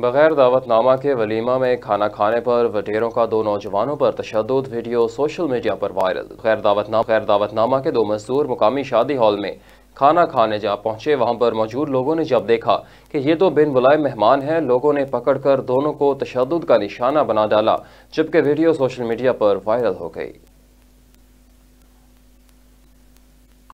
बगैर दावतनामा के वलीमा में खाना खाने पर वटेरों का दो नौजवानों पर तशद वीडियो सोशल मीडिया पर वायरल गैर दावतनामा गैर दावतनामा के दो मजदूर मुकामी शादी हॉल में खाना खाने जा पहुंचे वहां पर मौजूद लोगों ने जब देखा कि ये दो बिन बुलाए मेहमान हैं लोगों ने पकड़कर दोनों को तशद का निशाना बना डाला जबकि वीडियो सोशल मीडिया पर वायरल हो गई